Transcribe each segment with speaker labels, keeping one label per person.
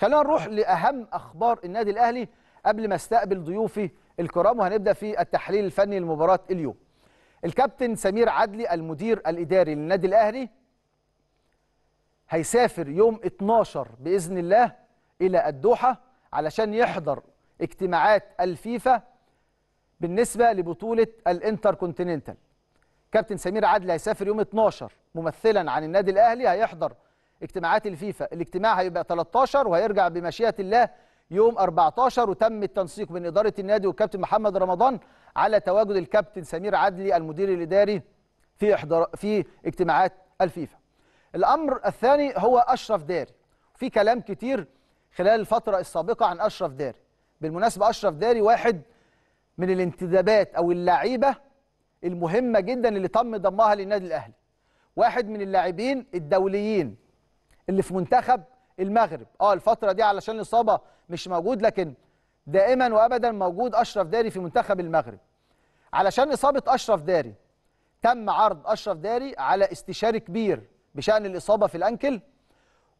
Speaker 1: خلينا نروح لاهم اخبار النادي الاهلي قبل ما استقبل ضيوفي الكرام وهنبدا في التحليل الفني لمباراه اليوم. الكابتن سمير عدلي المدير الاداري للنادي الاهلي هيسافر يوم 12 باذن الله الى الدوحه علشان يحضر اجتماعات الفيفا بالنسبه لبطوله الانتركونتيننتال. كابتن سمير عدلي هيسافر يوم 12 ممثلا عن النادي الاهلي هيحضر اجتماعات الفيفا الاجتماع هيبقى 13 وهيرجع بمشيئه الله يوم 14 وتم التنسيق بين اداره النادي والكابتن محمد رمضان على تواجد الكابتن سمير عدلي المدير الاداري في احضار في اجتماعات الفيفا. الامر الثاني هو اشرف داري. في كلام كتير خلال الفتره السابقه عن اشرف داري. بالمناسبه اشرف داري واحد من الانتدابات او اللعيبه المهمه جدا اللي تم ضمها للنادي الاهلي. واحد من اللاعبين الدوليين اللي في منتخب المغرب اه الفتره دي علشان الاصابه مش موجود لكن دائما وابدا موجود اشرف داري في منتخب المغرب علشان اصابه اشرف داري تم عرض اشرف داري على استشاري كبير بشان الاصابه في الانكل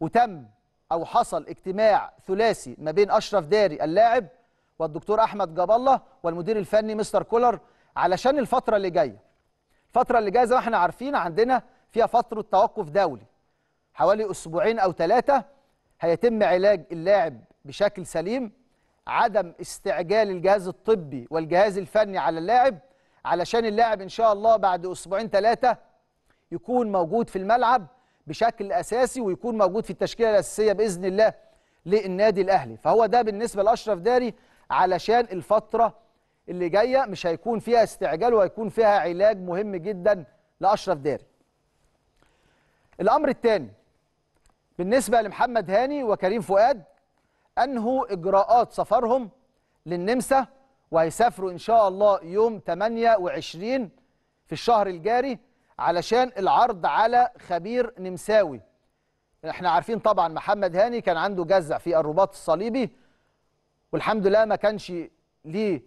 Speaker 1: وتم او حصل اجتماع ثلاثي ما بين اشرف داري اللاعب والدكتور احمد جاب الله والمدير الفني مستر كولر علشان الفتره اللي جايه الفتره اللي جايه زي ما احنا عارفين عندنا فيها فتره توقف دولي حوالي أسبوعين أو ثلاثة هيتم علاج اللاعب بشكل سليم عدم استعجال الجهاز الطبي والجهاز الفني على اللاعب علشان اللاعب إن شاء الله بعد أسبوعين ثلاثة يكون موجود في الملعب بشكل أساسي ويكون موجود في التشكيلة الأساسية بإذن الله للنادي الأهلي فهو ده بالنسبة لأشرف داري علشان الفترة اللي جاية مش هيكون فيها استعجال وهيكون فيها علاج مهم جدا لأشرف داري الأمر الثاني بالنسبة لمحمد هاني وكريم فؤاد أنهوا إجراءات سفرهم للنمسا وهيسافروا إن شاء الله يوم 28 في الشهر الجاري علشان العرض على خبير نمساوي احنا عارفين طبعا محمد هاني كان عنده جزع في الرباط الصليبي والحمد لله ما كانش ليه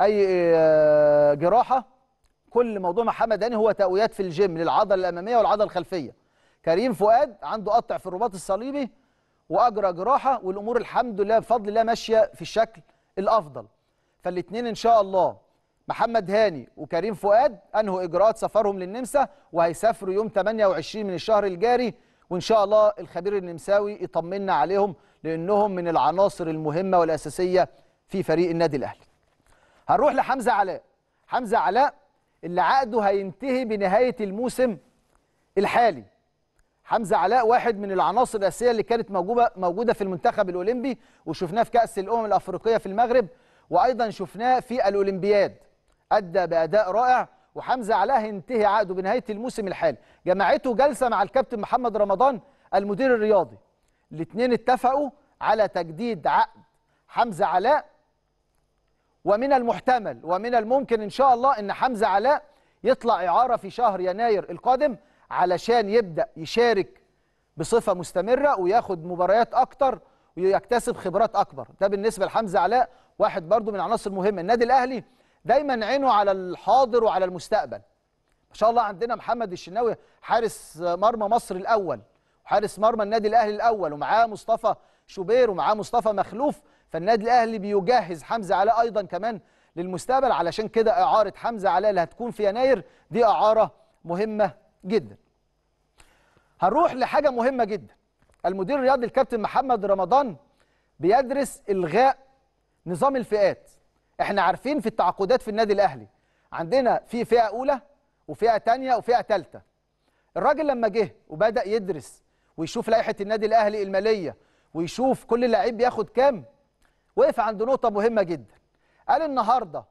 Speaker 1: أي آه، جراحة كل موضوع محمد هاني هو تقويات في الجيم للعضله الأمامية والعضله الخلفية كريم فؤاد عنده قطع في الرباط الصليبي واجرى جراحه والامور الحمد لله بفضل الله ماشيه في الشكل الافضل فالاثنين ان شاء الله محمد هاني وكريم فؤاد انهوا اجراءات سفرهم للنمسا وهيسافروا يوم 28 من الشهر الجاري وان شاء الله الخبير النمساوي يطمنا عليهم لانهم من العناصر المهمه والاساسيه في فريق النادي الاهلي. هنروح لحمزه علاء. حمزه علاء اللي عقده هينتهي بنهايه الموسم الحالي حمزه علاء واحد من العناصر الاساسيه اللي كانت موجوده موجوده في المنتخب الاولمبي وشفناه في كاس الامم الافريقيه في المغرب وايضا شفناه في الاولمبياد ادى باداء رائع وحمزه علاء هينتهي عقده بنهايه الموسم الحالي جمعته جلسه مع الكابتن محمد رمضان المدير الرياضي الاثنين اتفقوا على تجديد عقد حمزه علاء ومن المحتمل ومن الممكن ان شاء الله ان حمزه علاء يطلع اعاره في شهر يناير القادم علشان يبدا يشارك بصفه مستمره وياخد مباريات اكتر ويكتسب خبرات اكبر ده بالنسبه لحمزه علاء واحد برضو من العناصر المهمه النادي الاهلي دايما عينه على الحاضر وعلى المستقبل ما شاء الله عندنا محمد الشناوي حارس مرمى مصر الاول وحارس مرمى النادي الاهلي الاول ومعاه مصطفى شوبير ومعاه مصطفى مخلوف فالنادي الاهلي بيجهز حمزه علاء ايضا كمان للمستقبل علشان كده اعاره حمزه علاء اللي هتكون في يناير دي اعاره مهمه جدا هنروح لحاجه مهمه جدا المدير الرياضي الكابتن محمد رمضان بيدرس الغاء نظام الفئات احنا عارفين في التعاقدات في النادي الاهلي عندنا في فئه اولى وفئه ثانيه وفئه ثالثه الراجل لما جه وبدا يدرس ويشوف لائحه النادي الاهلي الماليه ويشوف كل لعيب بياخد كام وقف عند نقطه مهمه جدا قال النهارده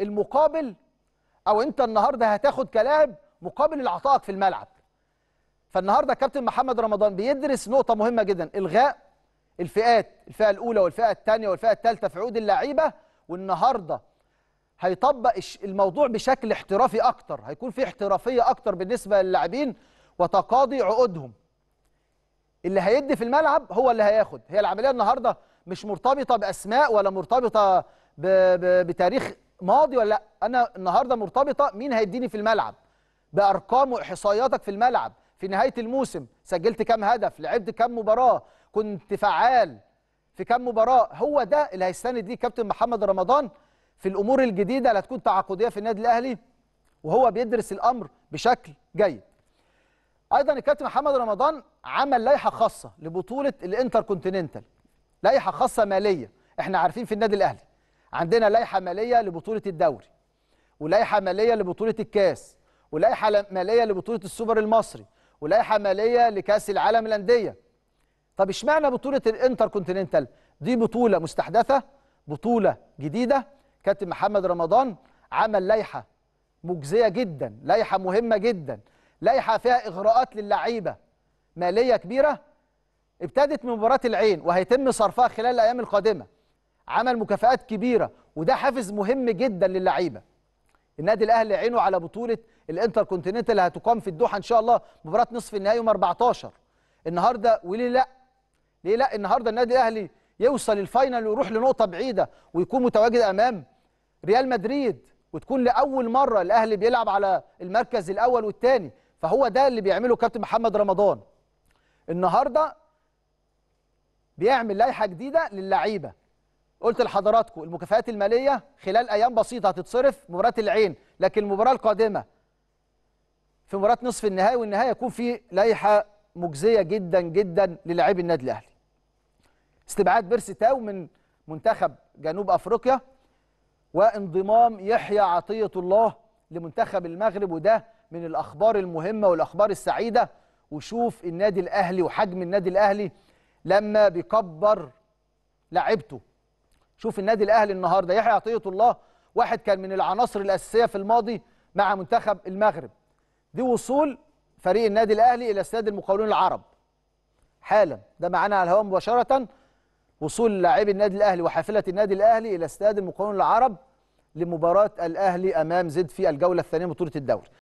Speaker 1: المقابل او انت النهارده هتاخد كلاعب مقابل العطاءك في الملعب فالنهارده كابتن محمد رمضان بيدرس نقطه مهمه جدا الغاء الفئات الفئه الاولى والفئه الثانيه والفئه الثالثه في عقود اللعيبه والنهارده هيطبق الموضوع بشكل احترافي اكتر هيكون في احترافيه اكتر بالنسبه للاعبين وتقاضي عقودهم اللي هيدي في الملعب هو اللي هياخد هي العمليه النهارده مش مرتبطه باسماء ولا مرتبطه بتاريخ ماضي ولا لا انا النهارده مرتبطه مين هيديني في الملعب بارقام واحصائياتك في الملعب في نهايه الموسم سجلت كم هدف لعبت كم مباراه كنت فعال في كم مباراه هو ده اللي هيستند ليه كابتن محمد رمضان في الامور الجديده اللي هتكون تعاقديه في النادي الاهلي وهو بيدرس الامر بشكل جيد ايضا الكابتن محمد رمضان عمل لائحه خاصه لبطوله الانتر كونتيننتال لائحه خاصه ماليه احنا عارفين في النادي الاهلي عندنا لائحه ماليه لبطوله الدوري ولائحه ماليه لبطوله الكاس ولائحه ماليه لبطوله السوبر المصري ولائحه ماليه لكاس العالم للانديه طب اشمعنى بطوله الانتر كونتيننتال دي بطوله مستحدثه بطوله جديده كابتن محمد رمضان عمل لائحه مجزيه جدا لائحه مهمه جدا لائحه فيها اغراءات للعيبه ماليه كبيره ابتدت من مباراه العين وهيتم صرفها خلال الايام القادمه عمل مكافآت كبيره وده حافز مهم جدا للعيبه النادي الاهلي عينه على بطوله الانتر كونتيننتال اللي هتقام في الدوحه ان شاء الله مباراه نصف النهائي يوم 14 النهارده وليه لا ليه لا النهارده النادي الاهلي يوصل الفاينل ويروح لنقطه بعيده ويكون متواجد امام ريال مدريد وتكون لاول مره الاهلي بيلعب على المركز الاول والثاني فهو ده اللي بيعمله كابتن محمد رمضان النهارده بيعمل لائحه جديده للعيبه قلت لحضراتكم المكافآت المالية خلال أيام بسيطة هتتصرف مباراة العين لكن المباراة القادمة في مباراة نصف النهائي والنهائي يكون في لائحة مجزية جدا جدا للاعبي النادي الأهلي استبعاد بيرسي تاو من منتخب جنوب أفريقيا وانضمام يحيى عطية الله لمنتخب المغرب وده من الأخبار المهمة والأخبار السعيدة وشوف النادي الأهلي وحجم النادي الأهلي لما بيكبر لعيبته شوف النادي الاهلي النهارده يحيى عطيه الله واحد كان من العناصر الاساسيه في الماضي مع منتخب المغرب دي وصول فريق النادي الاهلي الى استاد المقاولون العرب حالا ده معانا على الهواء مباشره وصول لاعبي النادي الاهلي وحافله النادي الاهلي الى استاد المقاولون العرب لمباراه الاهلي امام زد في الجوله الثانيه من بطوله الدوري